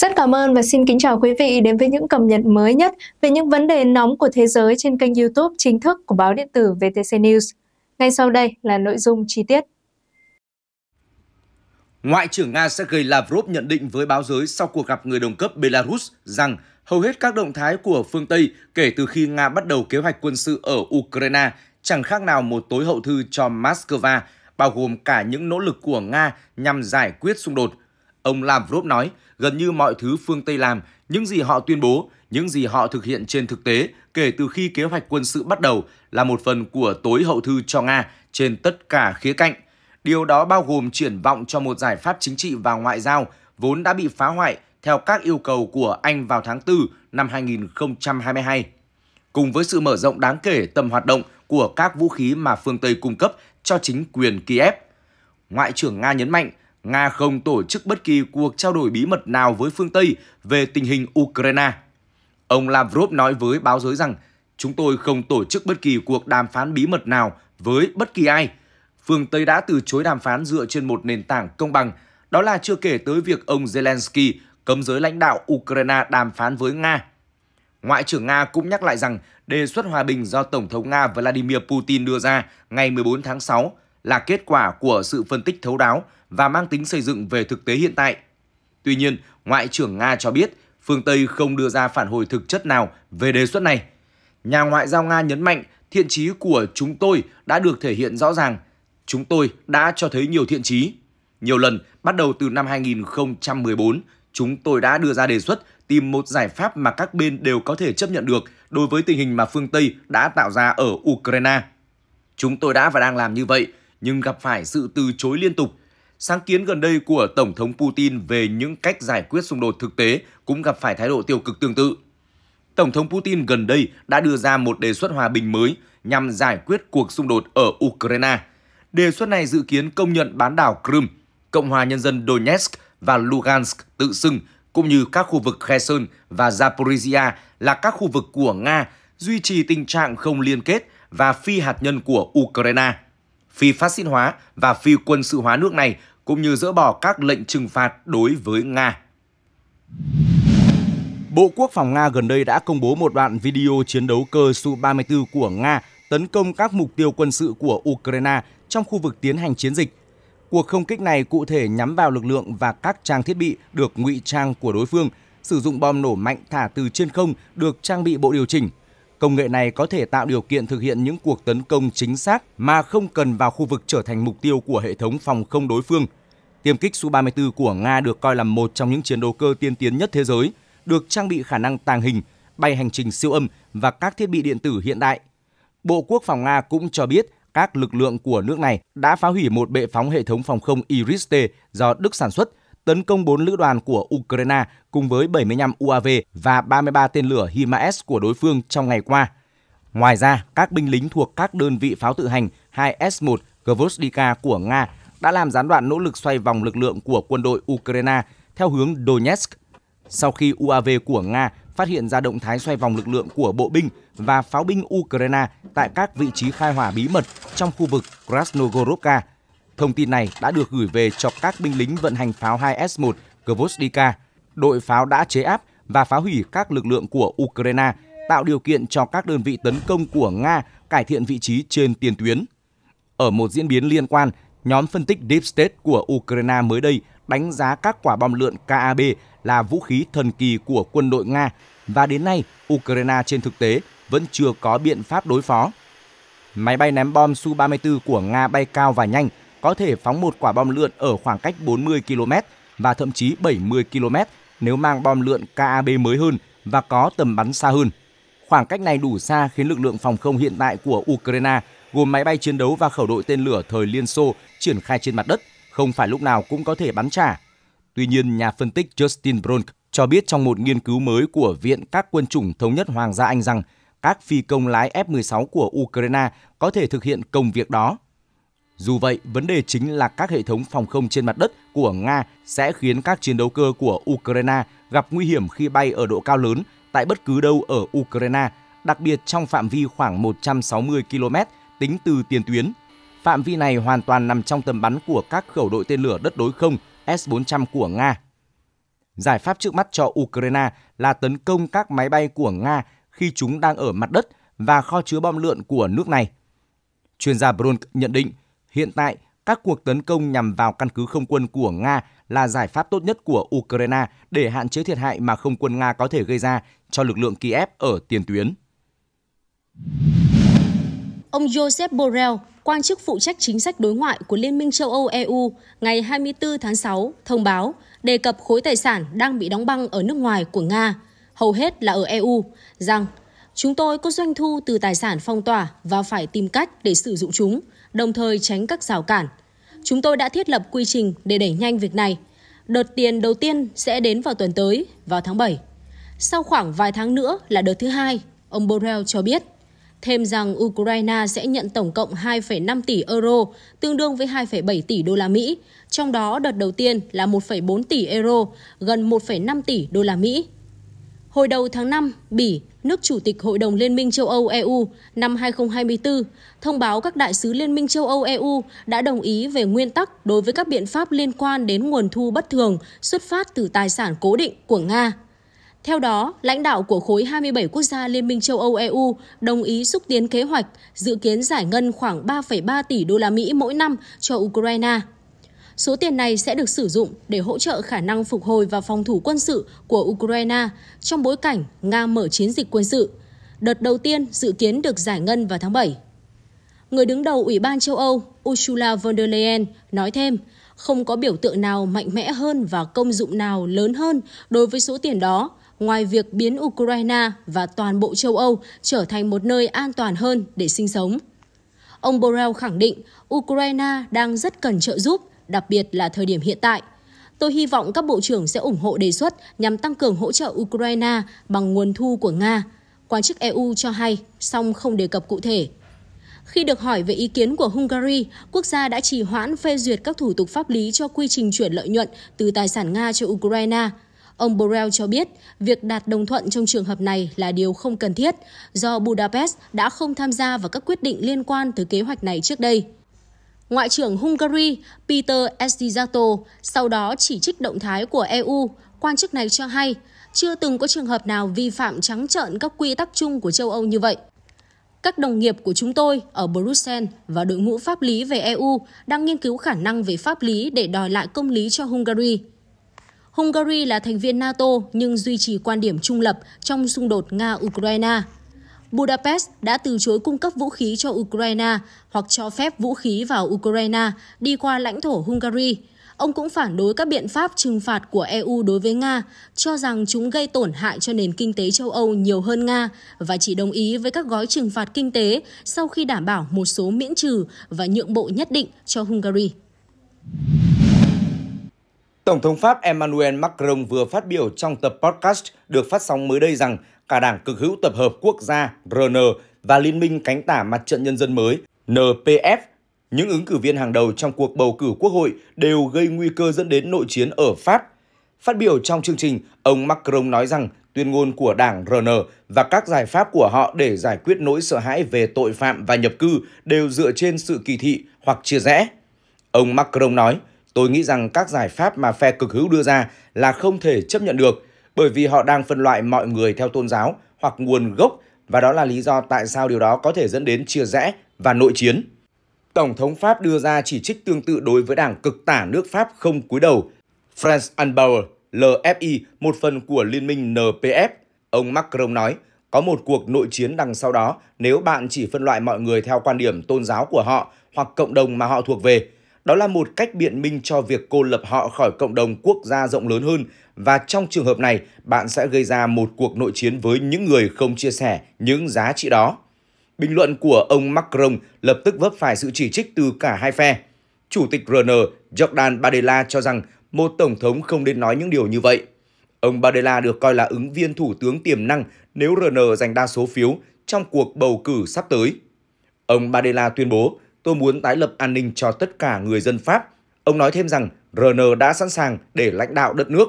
Rất cảm ơn và xin kính chào quý vị đến với những cập nhật mới nhất về những vấn đề nóng của thế giới trên kênh YouTube chính thức của báo điện tử VTC News. Ngay sau đây là nội dung chi tiết. Ngoại trưởng Nga Sergei Lavrov nhận định với báo giới sau cuộc gặp người đồng cấp Belarus rằng hầu hết các động thái của phương Tây kể từ khi Nga bắt đầu kế hoạch quân sự ở Ukraine chẳng khác nào một tối hậu thư cho Moscow, bao gồm cả những nỗ lực của Nga nhằm giải quyết xung đột Ông Lavrov nói, gần như mọi thứ phương Tây làm, những gì họ tuyên bố, những gì họ thực hiện trên thực tế kể từ khi kế hoạch quân sự bắt đầu là một phần của tối hậu thư cho Nga trên tất cả khía cạnh. Điều đó bao gồm triển vọng cho một giải pháp chính trị và ngoại giao vốn đã bị phá hoại theo các yêu cầu của Anh vào tháng 4 năm 2022. Cùng với sự mở rộng đáng kể tầm hoạt động của các vũ khí mà phương Tây cung cấp cho chính quyền Kiev, Ngoại trưởng Nga nhấn mạnh Nga không tổ chức bất kỳ cuộc trao đổi bí mật nào với phương Tây về tình hình Ukraine. Ông Lavrov nói với báo giới rằng chúng tôi không tổ chức bất kỳ cuộc đàm phán bí mật nào với bất kỳ ai. Phương Tây đã từ chối đàm phán dựa trên một nền tảng công bằng, đó là chưa kể tới việc ông Zelensky cấm giới lãnh đạo Ukraine đàm phán với Nga. Ngoại trưởng Nga cũng nhắc lại rằng đề xuất hòa bình do Tổng thống Nga Vladimir Putin đưa ra ngày 14 tháng 6 là kết quả của sự phân tích thấu đáo và mang tính xây dựng về thực tế hiện tại. Tuy nhiên, Ngoại trưởng Nga cho biết phương Tây không đưa ra phản hồi thực chất nào về đề xuất này. Nhà ngoại giao Nga nhấn mạnh thiện chí của chúng tôi đã được thể hiện rõ ràng. Chúng tôi đã cho thấy nhiều thiện chí. Nhiều lần, bắt đầu từ năm 2014, chúng tôi đã đưa ra đề xuất tìm một giải pháp mà các bên đều có thể chấp nhận được đối với tình hình mà phương Tây đã tạo ra ở Ukraine. Chúng tôi đã và đang làm như vậy nhưng gặp phải sự từ chối liên tục. Sáng kiến gần đây của Tổng thống Putin về những cách giải quyết xung đột thực tế cũng gặp phải thái độ tiêu cực tương tự. Tổng thống Putin gần đây đã đưa ra một đề xuất hòa bình mới nhằm giải quyết cuộc xung đột ở Ukraine. Đề xuất này dự kiến công nhận bán đảo Crimea, Cộng hòa Nhân dân Donetsk và Lugansk tự xưng, cũng như các khu vực Kherson và Zaporizhia là các khu vực của Nga, duy trì tình trạng không liên kết và phi hạt nhân của Ukraine phi phát xít hóa và phi quân sự hóa nước này, cũng như dỡ bỏ các lệnh trừng phạt đối với Nga. Bộ Quốc phòng Nga gần đây đã công bố một đoạn video chiến đấu cơ Su-34 của Nga tấn công các mục tiêu quân sự của Ukraine trong khu vực tiến hành chiến dịch. Cuộc không kích này cụ thể nhắm vào lực lượng và các trang thiết bị được ngụy trang của đối phương, sử dụng bom nổ mạnh thả từ trên không được trang bị bộ điều chỉnh – Công nghệ này có thể tạo điều kiện thực hiện những cuộc tấn công chính xác mà không cần vào khu vực trở thành mục tiêu của hệ thống phòng không đối phương. Tiêm kích Su-34 của Nga được coi là một trong những chiến đấu cơ tiên tiến nhất thế giới, được trang bị khả năng tàng hình, bay hành trình siêu âm và các thiết bị điện tử hiện đại. Bộ Quốc phòng Nga cũng cho biết các lực lượng của nước này đã phá hủy một bệ phóng hệ thống phòng không Iris-T do Đức sản xuất tấn công 4 lữ đoàn của Ukraine cùng với 75 UAV và 33 tên lửa HIMARS của đối phương trong ngày qua. Ngoài ra, các binh lính thuộc các đơn vị pháo tự hành 2S-1 Gvozdika của Nga đã làm gián đoạn nỗ lực xoay vòng lực lượng của quân đội Ukraine theo hướng Donetsk. Sau khi UAV của Nga phát hiện ra động thái xoay vòng lực lượng của bộ binh và pháo binh Ukraine tại các vị trí khai hỏa bí mật trong khu vực Krasnogorovka, Thông tin này đã được gửi về cho các binh lính vận hành pháo 2S1 Gvosdika. Đội pháo đã chế áp và phá hủy các lực lượng của Ukraine, tạo điều kiện cho các đơn vị tấn công của Nga cải thiện vị trí trên tiền tuyến. Ở một diễn biến liên quan, nhóm phân tích Deep State của Ukraine mới đây đánh giá các quả bom lượn KAB là vũ khí thần kỳ của quân đội Nga và đến nay Ukraine trên thực tế vẫn chưa có biện pháp đối phó. Máy bay ném bom Su-34 của Nga bay cao và nhanh có thể phóng một quả bom lượn ở khoảng cách 40 km và thậm chí 70 km nếu mang bom lượn KAB mới hơn và có tầm bắn xa hơn. Khoảng cách này đủ xa khiến lực lượng phòng không hiện tại của Ukraine gồm máy bay chiến đấu và khẩu đội tên lửa thời Liên Xô triển khai trên mặt đất, không phải lúc nào cũng có thể bắn trả. Tuy nhiên, nhà phân tích Justin Brunk cho biết trong một nghiên cứu mới của Viện các quân chủng thống nhất Hoàng gia Anh rằng các phi công lái F-16 của Ukraine có thể thực hiện công việc đó. Dù vậy, vấn đề chính là các hệ thống phòng không trên mặt đất của Nga sẽ khiến các chiến đấu cơ của Ukraine gặp nguy hiểm khi bay ở độ cao lớn tại bất cứ đâu ở Ukraine, đặc biệt trong phạm vi khoảng 160 km tính từ tiền tuyến. Phạm vi này hoàn toàn nằm trong tầm bắn của các khẩu đội tên lửa đất đối không S-400 của Nga. Giải pháp trước mắt cho Ukraine là tấn công các máy bay của Nga khi chúng đang ở mặt đất và kho chứa bom lượn của nước này. Chuyên gia Brunk nhận định Hiện tại, các cuộc tấn công nhằm vào căn cứ không quân của Nga là giải pháp tốt nhất của Ukraine để hạn chế thiệt hại mà không quân Nga có thể gây ra cho lực lượng Kiev ở tiền tuyến. Ông Joseph Borrell, quan chức phụ trách chính sách đối ngoại của Liên minh châu Âu EU, ngày 24 tháng 6 thông báo đề cập khối tài sản đang bị đóng băng ở nước ngoài của Nga, hầu hết là ở EU, rằng chúng tôi có doanh thu từ tài sản phong tỏa và phải tìm cách để sử dụng chúng, đồng thời tránh các rào cản. Chúng tôi đã thiết lập quy trình để đẩy nhanh việc này. Đợt tiền đầu tiên sẽ đến vào tuần tới, vào tháng 7. Sau khoảng vài tháng nữa là đợt thứ hai, ông Borrell cho biết. Thêm rằng Ukraine sẽ nhận tổng cộng 2,5 tỷ euro, tương đương với 2,7 tỷ đô la Mỹ, trong đó đợt đầu tiên là 1,4 tỷ euro, gần 1,5 tỷ đô la Mỹ. Hồi đầu tháng 5, Bỉ nước chủ tịch Hội đồng Liên minh châu Âu EU năm 2024, thông báo các đại sứ Liên minh châu Âu EU đã đồng ý về nguyên tắc đối với các biện pháp liên quan đến nguồn thu bất thường xuất phát từ tài sản cố định của Nga. Theo đó, lãnh đạo của khối 27 quốc gia Liên minh châu Âu EU đồng ý xúc tiến kế hoạch dự kiến giải ngân khoảng 3,3 tỷ đô la Mỹ mỗi năm cho Ukraine. Số tiền này sẽ được sử dụng để hỗ trợ khả năng phục hồi và phòng thủ quân sự của Ukraine trong bối cảnh Nga mở chiến dịch quân sự. Đợt đầu tiên dự kiến được giải ngân vào tháng 7. Người đứng đầu Ủy ban châu Âu Ursula von der Leyen nói thêm, không có biểu tượng nào mạnh mẽ hơn và công dụng nào lớn hơn đối với số tiền đó ngoài việc biến Ukraine và toàn bộ châu Âu trở thành một nơi an toàn hơn để sinh sống. Ông Borrell khẳng định Ukraine đang rất cần trợ giúp đặc biệt là thời điểm hiện tại. Tôi hy vọng các bộ trưởng sẽ ủng hộ đề xuất nhằm tăng cường hỗ trợ Ukraine bằng nguồn thu của Nga. Quan chức EU cho hay, song không đề cập cụ thể. Khi được hỏi về ý kiến của Hungary, quốc gia đã trì hoãn phê duyệt các thủ tục pháp lý cho quy trình chuyển lợi nhuận từ tài sản Nga cho Ukraine. Ông Borrell cho biết, việc đạt đồng thuận trong trường hợp này là điều không cần thiết, do Budapest đã không tham gia vào các quyết định liên quan tới kế hoạch này trước đây. Ngoại trưởng Hungary Peter Esdijato sau đó chỉ trích động thái của EU. Quan chức này cho hay chưa từng có trường hợp nào vi phạm trắng trợn các quy tắc chung của châu Âu như vậy. Các đồng nghiệp của chúng tôi ở Bruxelles và đội ngũ pháp lý về EU đang nghiên cứu khả năng về pháp lý để đòi lại công lý cho Hungary. Hungary là thành viên NATO nhưng duy trì quan điểm trung lập trong xung đột Nga-Ukraine. Budapest đã từ chối cung cấp vũ khí cho Ukraine hoặc cho phép vũ khí vào Ukraine đi qua lãnh thổ Hungary. Ông cũng phản đối các biện pháp trừng phạt của EU đối với Nga, cho rằng chúng gây tổn hại cho nền kinh tế châu Âu nhiều hơn Nga và chỉ đồng ý với các gói trừng phạt kinh tế sau khi đảm bảo một số miễn trừ và nhượng bộ nhất định cho Hungary. Tổng thống Pháp Emmanuel Macron vừa phát biểu trong tập podcast được phát sóng mới đây rằng cả Đảng Cực hữu Tập hợp Quốc gia RN và Liên minh cánh tả Mặt trận Nhân dân mới NPF. Những ứng cử viên hàng đầu trong cuộc bầu cử quốc hội đều gây nguy cơ dẫn đến nội chiến ở Pháp. Phát biểu trong chương trình, ông Macron nói rằng tuyên ngôn của đảng RN và các giải pháp của họ để giải quyết nỗi sợ hãi về tội phạm và nhập cư đều dựa trên sự kỳ thị hoặc chia rẽ. Ông Macron nói, tôi nghĩ rằng các giải pháp mà phe cực hữu đưa ra là không thể chấp nhận được bởi vì họ đang phân loại mọi người theo tôn giáo hoặc nguồn gốc và đó là lý do tại sao điều đó có thể dẫn đến chia rẽ và nội chiến. Tổng thống Pháp đưa ra chỉ trích tương tự đối với đảng cực tả nước Pháp không cúi đầu, France Unbauer, LFI, một phần của liên minh NPF. Ông Macron nói, có một cuộc nội chiến đằng sau đó nếu bạn chỉ phân loại mọi người theo quan điểm tôn giáo của họ hoặc cộng đồng mà họ thuộc về, đó là một cách biện minh cho việc cô lập họ khỏi cộng đồng quốc gia rộng lớn hơn và trong trường hợp này, bạn sẽ gây ra một cuộc nội chiến với những người không chia sẻ những giá trị đó. Bình luận của ông Macron lập tức vấp phải sự chỉ trích từ cả hai phe. Chủ tịch RN Jordan Bardella cho rằng một tổng thống không nên nói những điều như vậy. Ông Bardella được coi là ứng viên thủ tướng tiềm năng nếu RN giành đa số phiếu trong cuộc bầu cử sắp tới. Ông Bardella tuyên bố tôi muốn tái lập an ninh cho tất cả người dân Pháp. Ông nói thêm rằng RN đã sẵn sàng để lãnh đạo đất nước.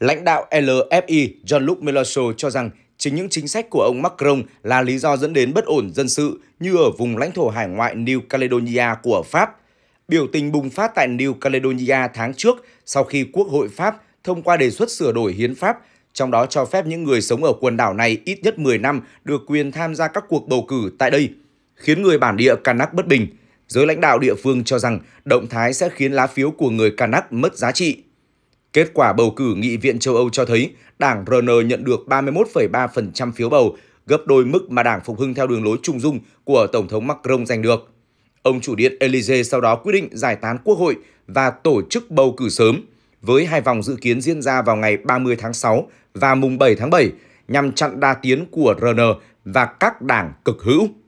Lãnh đạo LFI Jean-Luc Mélenchon cho rằng chính những chính sách của ông Macron là lý do dẫn đến bất ổn dân sự như ở vùng lãnh thổ hải ngoại New Caledonia của Pháp. Biểu tình bùng phát tại New Caledonia tháng trước sau khi Quốc hội Pháp thông qua đề xuất sửa đổi hiến pháp, trong đó cho phép những người sống ở quần đảo này ít nhất 10 năm được quyền tham gia các cuộc bầu cử tại đây khiến người bản địa Kanak bất bình. Giới lãnh đạo địa phương cho rằng động thái sẽ khiến lá phiếu của người Kanak mất giá trị. Kết quả bầu cử nghị viện châu Âu cho thấy đảng RN nhận được 31,3% phiếu bầu, gấp đôi mức mà đảng phục hưng theo đường lối trung dung của Tổng thống Macron giành được. Ông chủ điện Elise sau đó quyết định giải tán quốc hội và tổ chức bầu cử sớm, với hai vòng dự kiến diễn ra vào ngày 30 tháng 6 và mùng 7 tháng 7, nhằm chặn đa tiến của RN và các đảng cực hữu.